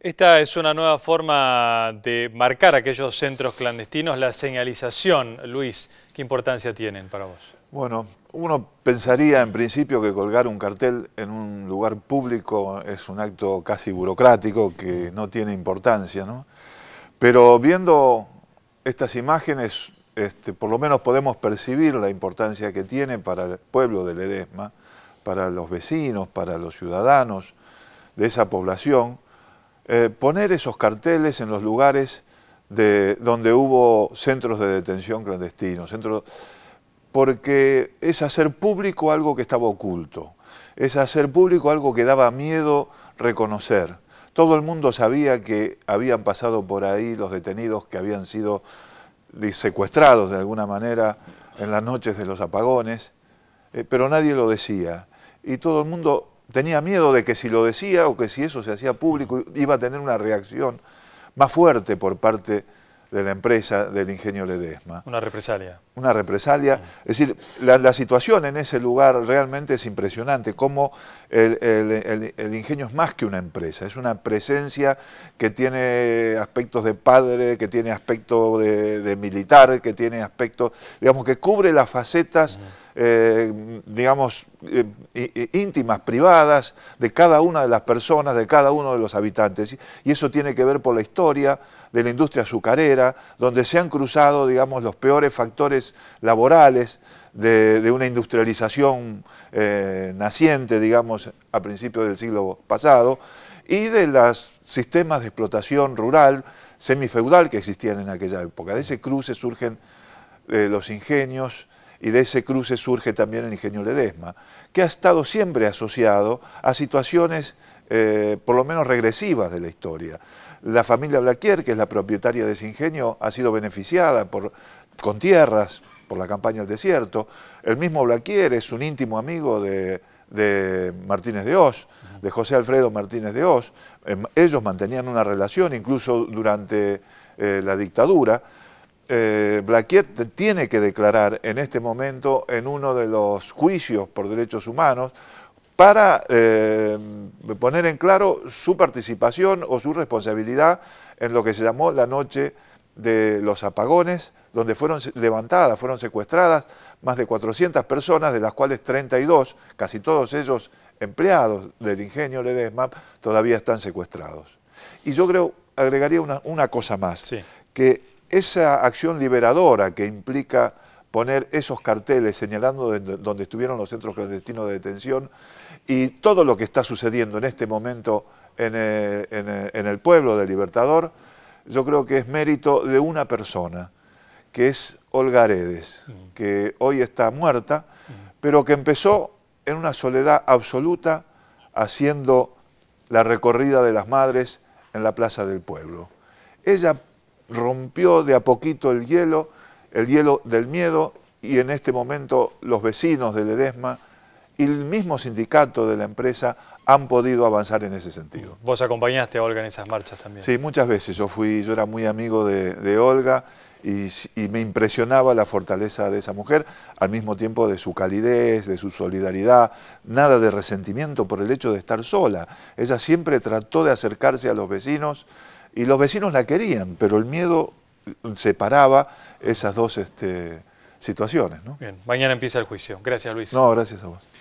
Esta es una nueva forma de marcar aquellos centros clandestinos, la señalización. Luis, ¿qué importancia tienen para vos? Bueno, uno pensaría en principio que colgar un cartel en un lugar público es un acto casi burocrático que no tiene importancia, ¿no? Pero viendo estas imágenes, este, por lo menos podemos percibir la importancia que tiene para el pueblo de Ledesma, para los vecinos, para los ciudadanos de esa población, eh, poner esos carteles en los lugares de, donde hubo centros de detención clandestinos, porque es hacer público algo que estaba oculto, es hacer público algo que daba miedo reconocer. Todo el mundo sabía que habían pasado por ahí los detenidos que habían sido secuestrados de alguna manera en las noches de los apagones, eh, pero nadie lo decía. Y todo el mundo tenía miedo de que si lo decía o que si eso se hacía público iba a tener una reacción más fuerte por parte de la empresa del ingenio Ledesma. Una represalia. Una represalia. Mm. Es decir, la, situación en ese lugar realmente es impresionante, cómo el, ingenio es más que una empresa, es una presencia que tiene aspectos de padre, que tiene aspecto de, militar, que tiene aspectos, digamos, que cubre las facetas. Mm. Eh, digamos, eh, íntimas, privadas, de cada una de las personas, de cada uno de los habitantes. Y eso tiene que ver por la historia de la industria azucarera, donde se han cruzado, digamos, los peores factores laborales de, una industrialización eh, naciente, digamos, a principios del siglo pasado, y de los sistemas de explotación rural semifeudal que existían en aquella época. De ese cruce surgen los ingenios, y de ese cruce surge también el ingenio Ledesma, que ha estado siempre asociado a situaciones eh, por lo menos regresivas de la historia. La familia Blaquier, que es la propietaria de ese ingenio, ha sido beneficiada por, con tierras por la campaña del desierto. El mismo Blaquier es un íntimo amigo de, Martínez de Oz, de José Alfredo Martínez de Oz. Em, ellos mantenían una relación incluso durante eh, la dictadura eh, tiene que declarar en este momento en uno de los juicios por derechos humanos para eh, poner en claro su participación o su responsabilidad en lo que se llamó la noche de los apagones, donde fueron levantadas, fueron secuestradas más de 400 personas, de las cuales 32, casi todos ellos empleados del ingenio Ledesma, todavía están secuestrados. Y yo creo, agregaría una, cosa más, que esa acción liberadora que implica poner esos carteles señalando donde estuvieron los centros clandestinos de detención y todo lo que está sucediendo en este momento en, eh, eh, el pueblo de Libertador, yo creo que es mérito de una persona, que es Olga Aredes, mm. que hoy está muerta, pero que empezó en una soledad absoluta haciendo la recorrida de las madres en la Plaza del Pueblo. Ella rompió de a poquito el hielo, el hielo del miedo, y en este momento los vecinos de Ledesma y el mismo sindicato de la empresa han podido avanzar en ese sentido. Vos acompañaste a Olga en esas marchas también. Sí, muchas veces. Yo fui, yo era muy amigo de, Olga y, me impresionaba la fortaleza de esa mujer, al mismo tiempo de su calidez, de su solidaridad, nada de resentimiento por el hecho de estar sola. Ella siempre trató de acercarse a los vecinos y los vecinos la querían, pero el miedo separaba esas dos este, situaciones. Bien, mañana empieza el juicio. Gracias, Luis. No, gracias a vos.